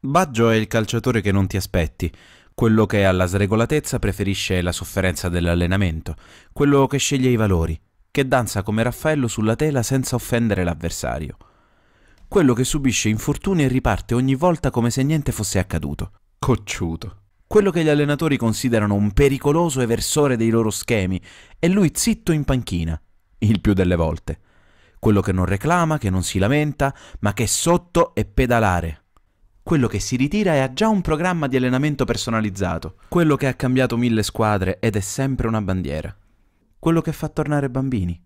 Baggio è il calciatore che non ti aspetti, quello che alla sregolatezza preferisce la sofferenza dell'allenamento, quello che sceglie i valori, che danza come Raffaello sulla tela senza offendere l'avversario, quello che subisce infortuni e riparte ogni volta come se niente fosse accaduto. Cocciuto. Quello che gli allenatori considerano un pericoloso eversore dei loro schemi, e lui zitto in panchina, il più delle volte. Quello che non reclama, che non si lamenta, ma che è sotto e pedalare quello che si ritira e ha già un programma di allenamento personalizzato, quello che ha cambiato mille squadre ed è sempre una bandiera, quello che fa tornare bambini,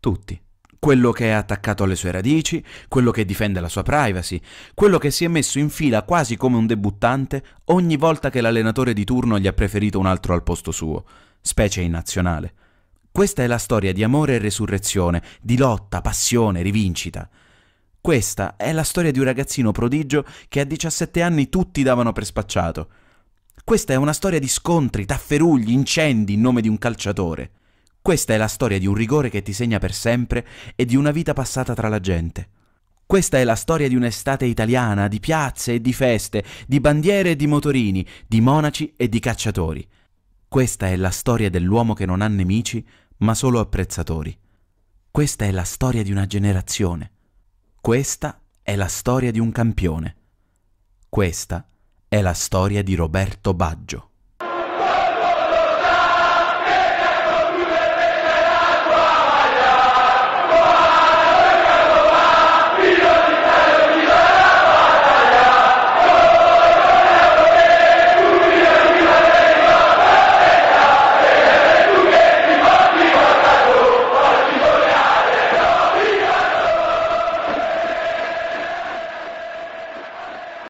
tutti quello che è attaccato alle sue radici, quello che difende la sua privacy, quello che si è messo in fila quasi come un debuttante ogni volta che l'allenatore di turno gli ha preferito un altro al posto suo, specie in nazionale. Questa è la storia di amore e resurrezione, di lotta, passione, rivincita. Questa è la storia di un ragazzino prodigio che a 17 anni tutti davano per spacciato. Questa è una storia di scontri, tafferugli, incendi in nome di un calciatore. Questa è la storia di un rigore che ti segna per sempre e di una vita passata tra la gente. Questa è la storia di un'estate italiana, di piazze e di feste, di bandiere e di motorini, di monaci e di cacciatori. Questa è la storia dell'uomo che non ha nemici, ma solo apprezzatori. Questa è la storia di una generazione. Questa è la storia di un campione. Questa è la storia di Roberto Baggio.